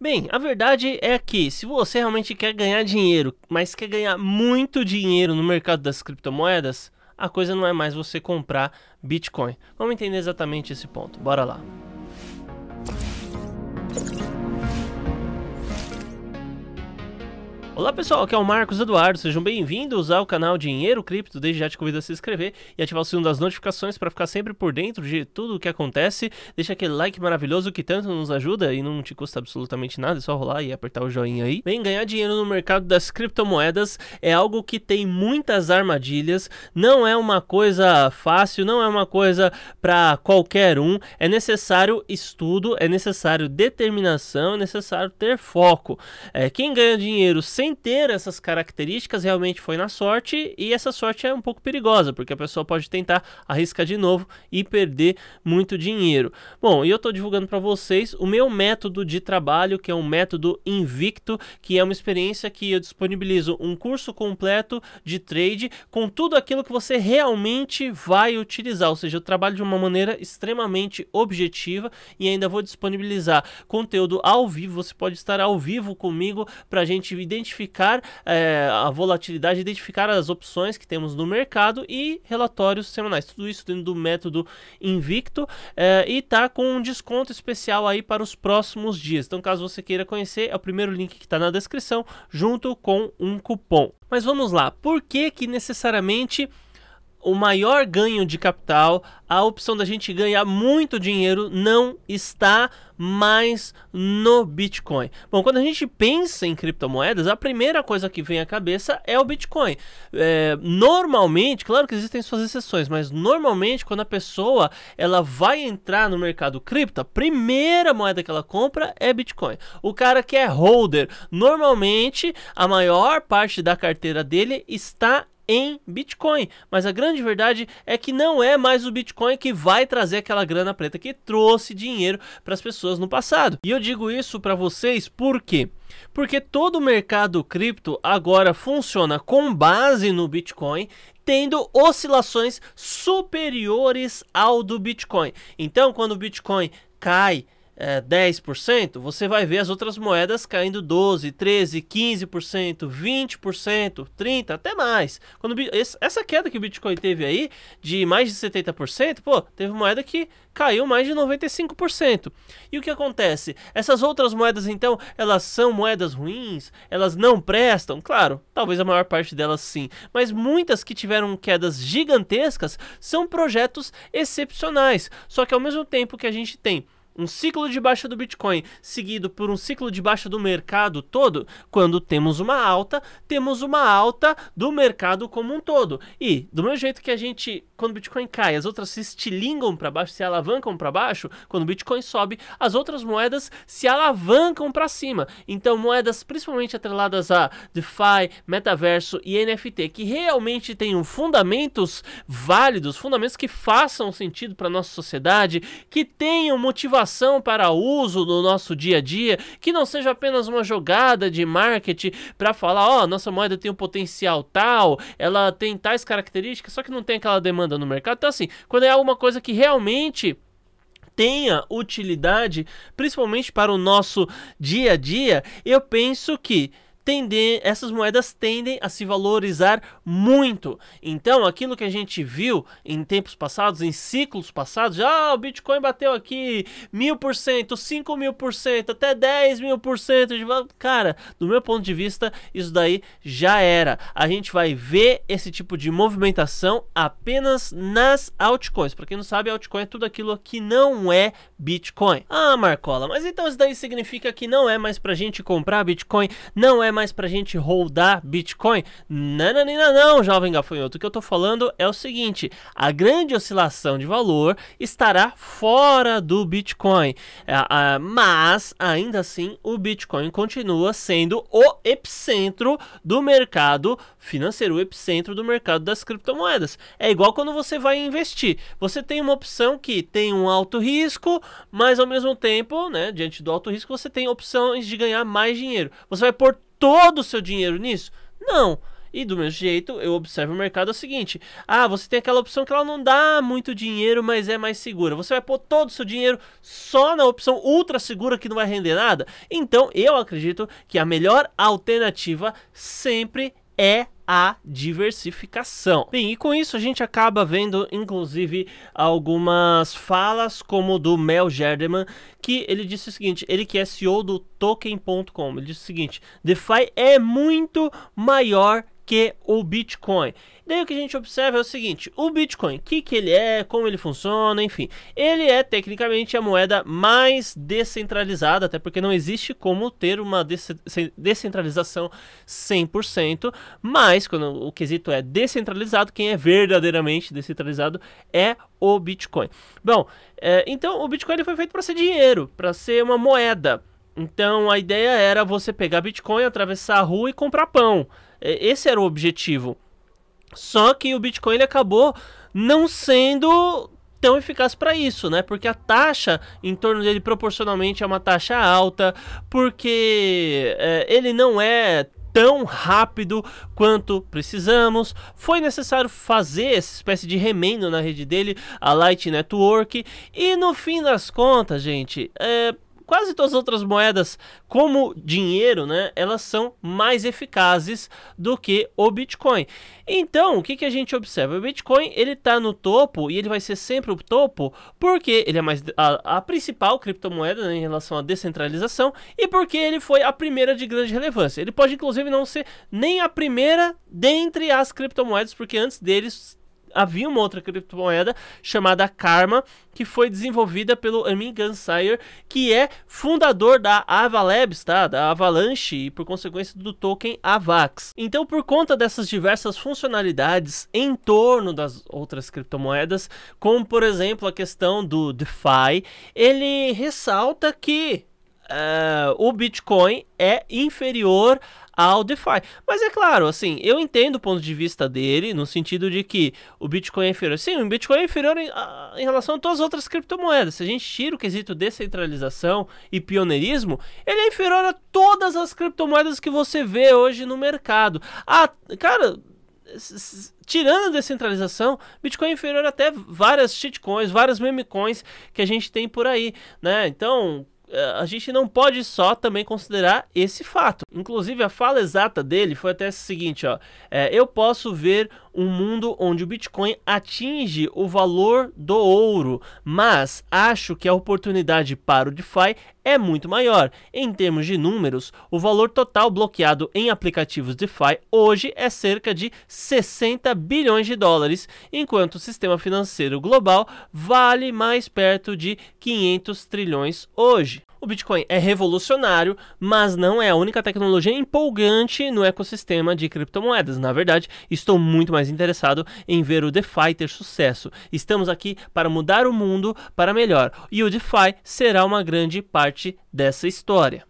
Bem, a verdade é que se você realmente quer ganhar dinheiro, mas quer ganhar muito dinheiro no mercado das criptomoedas, a coisa não é mais você comprar Bitcoin. Vamos entender exatamente esse ponto. Bora lá. Olá pessoal, aqui é o Marcos Eduardo, sejam bem-vindos ao canal Dinheiro Cripto. Desde já te convido a se inscrever e ativar o sino das notificações para ficar sempre por dentro de tudo o que acontece. Deixa aquele like maravilhoso que tanto nos ajuda e não te custa absolutamente nada, é só rolar e apertar o joinha aí. Bem, ganhar dinheiro no mercado das criptomoedas é algo que tem muitas armadilhas, não é uma coisa fácil, não é uma coisa para qualquer um. É necessário estudo, é necessário determinação, é necessário ter foco. É, quem ganha dinheiro sem inteira essas características realmente foi na sorte e essa sorte é um pouco perigosa, porque a pessoa pode tentar arriscar de novo e perder muito dinheiro. Bom, e eu estou divulgando para vocês o meu método de trabalho, que é um método invicto, que é uma experiência que eu disponibilizo um curso completo de trade com tudo aquilo que você realmente vai utilizar, ou seja, eu trabalho de uma maneira extremamente objetiva e ainda vou disponibilizar conteúdo ao vivo, você pode estar ao vivo comigo para a gente identificar identificar é, a volatilidade, identificar as opções que temos no mercado e relatórios semanais. Tudo isso dentro do método Invicto é, e tá com um desconto especial aí para os próximos dias. Então, caso você queira conhecer, é o primeiro link que está na descrição, junto com um cupom. Mas vamos lá, por que que necessariamente o maior ganho de capital, a opção da gente ganhar muito dinheiro não está mais no Bitcoin. Bom, quando a gente pensa em criptomoedas, a primeira coisa que vem à cabeça é o Bitcoin. É, normalmente, claro que existem suas exceções, mas normalmente quando a pessoa ela vai entrar no mercado cripto, a primeira moeda que ela compra é Bitcoin. O cara que é holder, normalmente a maior parte da carteira dele está em Bitcoin. Mas a grande verdade é que não é mais o Bitcoin que vai trazer aquela grana preta que trouxe dinheiro para as pessoas no passado. E eu digo isso para vocês porque porque todo o mercado cripto agora funciona com base no Bitcoin, tendo oscilações superiores ao do Bitcoin. Então, quando o Bitcoin cai é, 10%, você vai ver as outras moedas caindo 12, 13, 15%, 20%, 30, até mais. Quando essa queda que o Bitcoin teve aí de mais de 70%, pô, teve moeda que caiu mais de 95%. E o que acontece? Essas outras moedas então, elas são moedas ruins? Elas não prestam? Claro, talvez a maior parte delas sim, mas muitas que tiveram quedas gigantescas são projetos excepcionais. Só que ao mesmo tempo que a gente tem um ciclo de baixa do Bitcoin, seguido por um ciclo de baixa do mercado todo, quando temos uma alta, temos uma alta do mercado como um todo. E do mesmo jeito que a gente quando o Bitcoin cai, as outras se estilingam para baixo, se alavancam para baixo, quando o Bitcoin sobe, as outras moedas se alavancam para cima. Então, moedas principalmente atreladas a DeFi, metaverso e NFT, que realmente tenham fundamentos válidos, fundamentos que façam sentido para nossa sociedade, que tenham motivação para uso no nosso dia a dia, que não seja apenas uma jogada de marketing para falar, ó, oh, nossa moeda tem um potencial tal, ela tem tais características, só que não tem aquela demanda demanda no mercado. Então, assim, quando é alguma coisa que realmente tenha utilidade, principalmente para o nosso dia a dia, eu penso que tendem, essas moedas tendem a se valorizar muito. Então, aquilo que a gente viu em tempos passados, em ciclos passados, ah, o Bitcoin bateu aqui mil por cento, cinco mil por cento, até dez mil por cento de valor. Cara, do meu ponto de vista, isso daí já era. A gente vai ver esse tipo de movimentação apenas nas altcoins. Para quem não sabe, altcoin é tudo aquilo que não é Bitcoin. Ah, Marcola, mas então isso daí significa que não é mais a gente comprar Bitcoin, não é mais mais pra gente holdar Bitcoin? Nananina não, jovem gafanhoto. O que eu tô falando é o seguinte, a grande oscilação de valor estará fora do Bitcoin, é, mas ainda assim o Bitcoin continua sendo o epicentro do mercado financeiro, o epicentro do mercado das criptomoedas. É igual quando você vai investir, você tem uma opção que tem um alto risco, mas ao mesmo tempo, né, diante do alto risco, você tem opções de ganhar mais dinheiro. Você vai por todo o seu dinheiro nisso? Não. E do mesmo jeito, eu observo o mercado é o seguinte: ah, você tem aquela opção que ela não dá muito dinheiro, mas é mais segura. Você vai pôr todo o seu dinheiro só na opção ultra segura que não vai render nada? Então, eu acredito que a melhor alternativa sempre é a diversificação. Bem, e com isso a gente acaba vendo, inclusive, algumas falas como do Mel Gerdeman, que ele disse o seguinte, ele que é CEO do Token.com, ele disse o seguinte, DeFi é muito maior que o Bitcoin. Daí o que a gente observa é o seguinte: o Bitcoin, o que, que ele é, como ele funciona, enfim. Ele é tecnicamente a moeda mais descentralizada, até porque não existe como ter uma descentralização 100%. Mas quando o quesito é descentralizado, quem é verdadeiramente descentralizado é o Bitcoin. Bom, é, então o Bitcoin ele foi feito para ser dinheiro, para ser uma moeda. Então a ideia era você pegar Bitcoin, atravessar a rua e comprar pão. É, esse era o objetivo. Só que o Bitcoin ele acabou não sendo tão eficaz para isso, né? Porque a taxa em torno dele proporcionalmente é uma taxa alta, porque é, ele não é tão rápido quanto precisamos. Foi necessário fazer essa espécie de remendo na rede dele, a Light Network, e no fim das contas, gente, é, quase todas as outras moedas, como dinheiro, né, elas são mais eficazes do que o Bitcoin. Então, o que, que a gente observa? O Bitcoin ele está no topo e ele vai ser sempre o topo porque ele é mais a, a principal criptomoeda né, em relação à descentralização e porque ele foi a primeira de grande relevância. Ele pode inclusive não ser nem a primeira dentre as criptomoedas, porque antes deles havia uma outra criptomoeda chamada Karma, que foi desenvolvida pelo Amin Gansire, que é fundador da Avalabs, tá? Da Avalanche e por consequência do token AVAX. Então, por conta dessas diversas funcionalidades em torno das outras criptomoedas, como por exemplo a questão do DeFi, ele ressalta que uh, o Bitcoin é inferior ao DeFi. Mas é claro, assim, eu entendo o ponto de vista dele, no sentido de que o Bitcoin é inferior. Sim, o Bitcoin é inferior em, em relação a todas as outras criptomoedas. Se a gente tira o quesito descentralização e pioneirismo, ele é inferior a todas as criptomoedas que você vê hoje no mercado. Ah, cara. Tirando a descentralização, Bitcoin é inferior até várias shitcoins, várias memecoins que a gente tem por aí, né? Então, é, a gente não pode só também considerar esse fato. Inclusive, a fala exata dele foi até a seguinte: ó, é, eu posso ver um mundo onde o Bitcoin atinge o valor do ouro, mas acho que a oportunidade para o DeFi é muito maior. Em termos de números, o valor total bloqueado em aplicativos DeFi hoje é cerca de 60 bilhões de dólares, enquanto o sistema financeiro global vale mais perto de 500 trilhões hoje. O Bitcoin é revolucionário, mas não é a única tecnologia empolgante no ecossistema de criptomoedas. Na verdade, estou muito mais interessado em ver o DeFi ter sucesso. Estamos aqui para mudar o mundo para melhor, e o DeFi será uma grande parte dessa história.